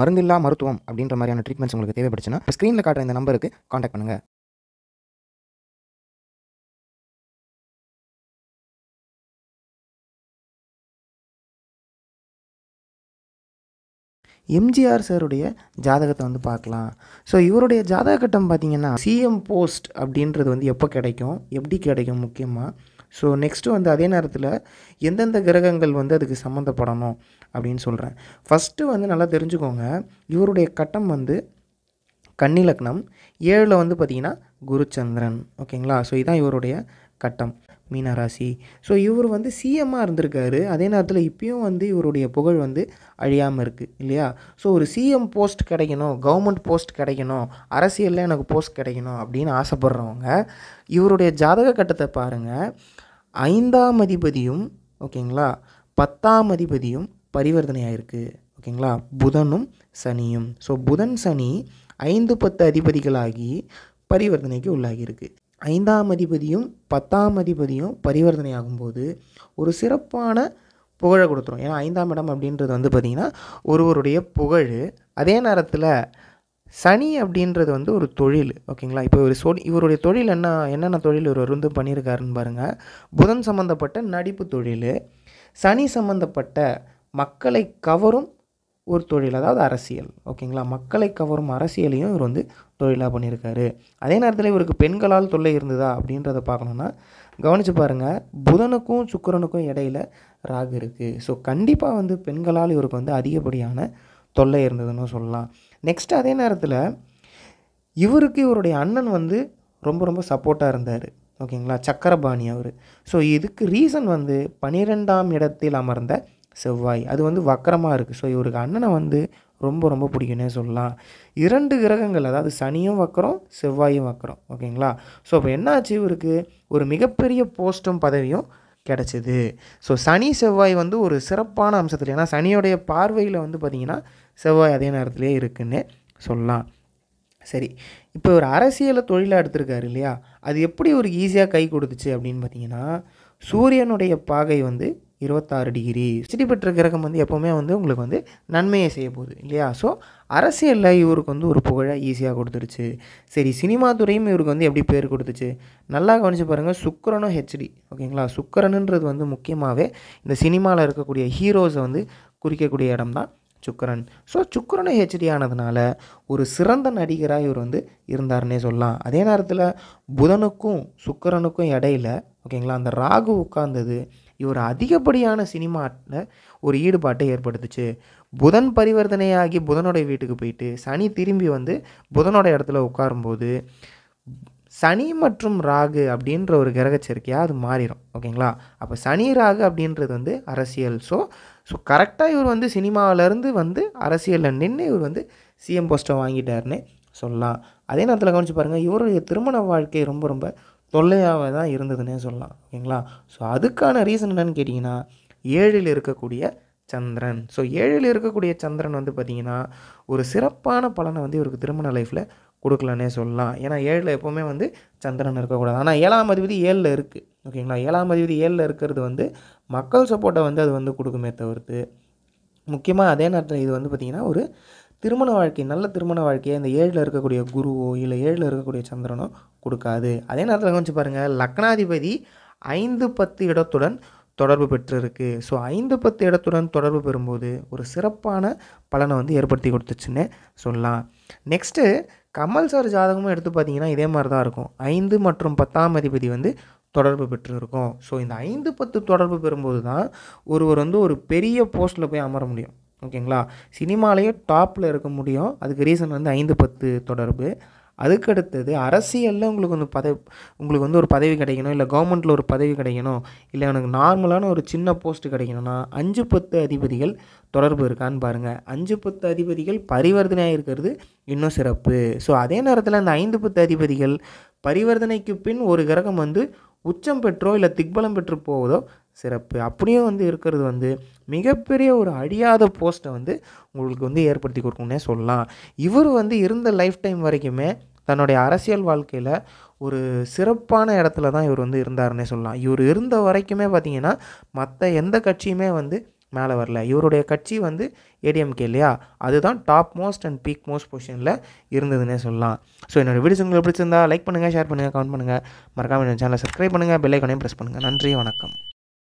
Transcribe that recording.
மருந்தில்லா மருத்துவம் அப்படின்ற மாதிரியான ட்ரீட்மெண்ட்ஸ் உங்களுக்கு தேவைப்படுச்சுன்னா ஸ்க்ரீனில் காட்டுற இந்த நம்பருக்கு காண்டாக்ட் பண்ணுங்கள் எம்ஜிஆர் சாருடைய ஜாதகத்தை வந்து பார்க்கலாம் ஸோ இவருடைய ஜாதக கட்டம் பார்த்திங்கன்னா சிஎம் போஸ்ட் அப்படின்றது வந்து எப்போ கிடைக்கும் எப்படி கிடைக்கும் முக்கியமாக ஸோ நெக்ஸ்ட்டு வந்து அதே நேரத்தில் எந்தெந்த கிரகங்கள் வந்து அதுக்கு சம்மந்தப்படணும் அப்படின்னு சொல்கிறேன் ஃபஸ்ட்டு வந்து நல்லா தெரிஞ்சுக்கோங்க இவருடைய கட்டம் வந்து கன்னிலக்னம் ஏழில் வந்து பார்த்திங்கன்னா குருச்சந்திரன் ஓகேங்களா ஸோ இதுதான் இவருடைய கட்டம் மீனராசி ஸோ இவர் வந்து சிஎம்மாக இருந்திருக்காரு அதே நேரத்தில் இப்பயும் வந்து இவருடைய புகழ் வந்து அழியாமல் இருக்குது இல்லையா ஸோ ஒரு சிஎம் போஸ்ட் கிடைக்கணும் கவர்மெண்ட் போஸ்ட் கிடைக்கணும் அரசியலில் எனக்கு போஸ்ட் கிடைக்கணும் அப்படின்னு ஆசைப்பட்றவங்க இவருடைய ஜாதக கட்டத்தை பாருங்கள் ஐந்தாம் அதிபதியும் ஓகேங்களா பத்தாம் அதிபதியும் பரிவர்த்தனையாக இருக்குது ஓகேங்களா புதனும் சனியும் ஸோ புதன் சனி ஐந்து பத்து அதிபதிகளாகி பரிவர்த்தனைக்கு உள்ளாகியிருக்கு ஐந்தாம் அதிபதியும் பத்தாம் அதிபதியும் பரிவர்த்தனை ஆகும்போது ஒரு சிறப்பான புகழை கொடுத்துரும் ஏன்னா ஐந்தாம் இடம் அப்படின்றது வந்து பார்த்திங்கன்னா ஒருவருடைய புகழ் அதே நேரத்தில் சனி அப்படின்றது வந்து ஒரு தொழில் ஓகேங்களா இப்போ ஒரு சொல் இவருடைய தொழில் என்ன என்னென்ன தொழில் இவர் இருந்து பண்ணியிருக்காருன்னு பாருங்கள் புதன் சம்மந்தப்பட்ட நடிப்பு தொழில் சனி சம்மந்தப்பட்ட மக்களை கவரும் ஒரு தொழில் அதாவது அரசியல் ஓகேங்களா மக்களை கவரும் அரசியலையும் இவர் வந்து தொழிலாக பண்ணியிருக்காரு அதே நேரத்தில் இவருக்கு பெண்களால் தொல்லை இருந்ததா அப்படின்றத பார்க்கணுன்னா கவனித்து பாருங்கள் புதனுக்கும் சுக்கரனுக்கும் இடையில ராகு இருக்குது ஸோ கண்டிப்பாக வந்து பெண்களால் இவருக்கு வந்து அதிகப்படியான தொல்லை இருந்ததுன்னு சொல்லலாம் நெக்ஸ்ட் அதே நேரத்தில் இவருக்கு இவருடைய அண்ணன் வந்து ரொம்ப ரொம்ப சப்போர்ட்டாக இருந்தார் ஓகேங்களா சக்கரபாணி அவர் ஸோ இதுக்கு ரீசன் வந்து பனிரெண்டாம் இடத்தில் அமர்ந்த செவ்வாய் அது வந்து வக்கரமாக இருக்குது ஸோ இவருக்கு அண்ணனை வந்து ரொம்ப ரொம்ப பிடிக்குன்னே சொல்லலாம் இரண்டு கிரகங்கள் அதாவது சனியும் வக்கரம் செவ்வாயும் வக்கரம் ஓகேங்களா ஸோ அப்போ என்னாச்சு இவருக்கு ஒரு மிகப்பெரிய போஸ்ட்டும் பதவியும் கிடச்சிது ஸோ சனி செவ்வாய் வந்து ஒரு சிறப்பான அம்சத்தில் ஏன்னா சனியோடைய பார்வையில் வந்து பார்த்திங்கன்னா செவ்வாய் அதே நேரத்திலே இருக்குன்னு சொல்லலாம் சரி இப்போ ஒரு அரசியலை தொழிலாக எடுத்திருக்காரு இல்லையா அது எப்படி ஒரு ஈஸியாக கை கொடுத்துச்சு அப்படின்னு பார்த்தீங்கன்னா சூரியனுடைய பாகை வந்து இருபத்தாறு டிகிரி சிட்டி பெற்ற கிரகம் வந்து எப்போவுமே வந்து உங்களுக்கு வந்து நன்மையை செய்ய போகுது இல்லையா ஸோ அரசியலில் இவருக்கு வந்து ஒரு புகழை ஈஸியாக கொடுத்துருச்சு சரி சினிமா துறையும் இவருக்கு வந்து எப்படி பேர் கொடுத்துச்சு நல்லா கவனித்து பாருங்கள் சுக்கரனும் ஹெச்டி ஓகேங்களா சுக்கரனுன்றது வந்து முக்கியமாகவே இந்த சினிமாவில் இருக்கக்கூடிய ஹீரோஸை வந்து குறிக்கக்கூடிய இடம் தான் சுக்கரன் ஸோ சுக்கரனும் ஹெச்டி ஆனதுனால ஒரு சிறந்த நடிகராக இவர் வந்து இருந்தார்னே சொல்லலாம் அதே நேரத்தில் புதனுக்கும் சுக்கரனுக்கும் இடையில ஓகேங்களா அந்த ராகு உட்கார்ந்தது இவர் அதிகப்படியான சினிமாவில் ஒரு ஈடுபாட்டை ஏற்படுத்துச்சு புதன் பரிவர்த்தனையாகி புதனோடைய வீட்டுக்கு போயிட்டு சனி திரும்பி வந்து புதனோட இடத்துல உட்காரும்போது சனி மற்றும் ராகு அப்படின்ற ஒரு கிரகச்சரிக்கையாக அது மாறிடும் ஓகேங்களா அப்போ சனி ராகு அப்படின்றது வந்து அரசியல் ஸோ ஸோ கரெக்டாக இவர் வந்து சினிமாவிலேருந்து வந்து அரசியலில் நின்று இவர் வந்து சிஎம் போஸ்ட்டை வாங்கிட்டாருன்னு சொல்லலாம் அதே நேரத்தில் கவனிச்சு பாருங்கள் இவருடைய திருமண வாழ்க்கை ரொம்ப ரொம்ப தொல்லையாக தான் இருந்ததுன்னே சொல்லலாம் ஓகேங்களா ஸோ அதுக்கான ரீசன் என்னன்னு கேட்டிங்கன்னா ஏழில் இருக்கக்கூடிய சந்திரன் ஸோ ஏழில் இருக்கக்கூடிய சந்திரன் வந்து பார்த்திங்கன்னா ஒரு சிறப்பான பலனை வந்து இவருக்கு திருமண லைஃப்பில் கொடுக்கலன்னே சொல்லலாம் ஏன்னா ஏழில் எப்போவுமே வந்து சந்திரன் இருக்கக்கூடாது ஆனால் ஏழாம் அதிபதி ஏழில் இருக்குது ஓகேங்களா ஏழாம் அதிபதி ஏழில் இருக்கிறது வந்து மக்கள் சப்போர்ட்டை வந்து அது வந்து கொடுக்குமே தவிர்த்து முக்கியமாக அதே நேரத்தில் இது வந்து பார்த்திங்கன்னா ஒரு திருமண வாழ்க்கை நல்ல திருமண வாழ்க்கையை அந்த ஏழில் இருக்கக்கூடிய குருவோ இல்லை ஏழில் இருக்கக்கூடிய சந்திரனோ கொடுக்காது அதே நேரத்தில் கவனிச்சு பாருங்கள் லக்னாதிபதி ஐந்து பத்து இடத்துடன் தொடர்பு பெற்றிருக்கு ஸோ ஐந்து பத்து இடத்துடன் தொடர்பு பெறும்போது ஒரு சிறப்பான பலனை வந்து ஏற்படுத்தி கொடுத்துச்சுன்னு சொல்லலாம் நெக்ஸ்ட்டு கமல் சார் ஜாதகமும் எடுத்து பார்த்தீங்கன்னா இதே மாதிரி தான் இருக்கும் ஐந்து மற்றும் பத்தாம் அதிபதி வந்து தொடர்பு பெற்றிருக்கும் ஸோ இந்த ஐந்து பத்து தொடர்பு பெறும்போது தான் ஒருவர் வந்து ஒரு பெரிய போஸ்ட்டில் போய் அமர முடியும் ஓகேங்களா சினிமாலேயே டாப்பில் இருக்க முடியும் அதுக்கு ரீசன் வந்து ஐந்து பத்து தொடர்பு அதுக்கடுத்தது அரசியலில் உங்களுக்கு வந்து பதவி உங்களுக்கு வந்து ஒரு பதவி கிடைக்கணும் இல்லை கவர்மெண்ட்டில் ஒரு பதவி கிடைக்கணும் இல்லை எனக்கு நார்மலான ஒரு சின்ன போஸ்ட்டு கிடைக்கணும்னா அஞ்சு பத்து அதிபதிகள் தொடர்பு இருக்கான்னு பாருங்கள் அஞ்சு பத்து அதிபதிகள் பரிவர்த்தனையாக இருக்கிறது இன்னும் சிறப்பு ஸோ அதே நேரத்தில் அந்த ஐந்து பத்து அதிபதிகள் பரிவர்த்தனைக்கு பின் ஒரு கிரகம் வந்து உச்சம் பெற்றோ இல்லை திக்பலம் பெற்று போவதோ சிறப்பு அப்படியும் வந்து இருக்கிறது வந்து மிகப்பெரிய ஒரு அழியாத போஸ்ட்டை வந்து உங்களுக்கு வந்து ஏற்படுத்தி கொடுக்கும்னே சொல்லலாம் இவர் வந்து இருந்த லைஃப் டைம் வரைக்குமே தன்னுடைய அரசியல் வாழ்க்கையில் ஒரு சிறப்பான இடத்துல தான் இவர் வந்து இருந்தாருன்னே சொல்லலாம் இவர் இருந்த வரைக்குமே பார்த்திங்கன்னா மற்ற எந்த கட்சியுமே வந்து மேலே வரல இவருடைய கட்சி வந்து ஏடிஎம்கே இல்லையா அதுதான் top most and peak most பொசிஷனில் இருந்ததுன்னே சொல்லலாம் ஸோ என்னோடய வீடியோஸ் உங்களுக்கு பிடிச்சிருந்தா லைக் பண்ணுங்கள் ஷேர் பண்ணுங்கள் கமெண்ட் பண்ணுங்கள் மறக்காமல் என்னோட சேனலை சப்ஸ்கிரைப் பண்ணுங்கள் பெல்லைக்கனையும் ப்ரெஸ் பண்ணுங்கள் நன்றி வணக்கம்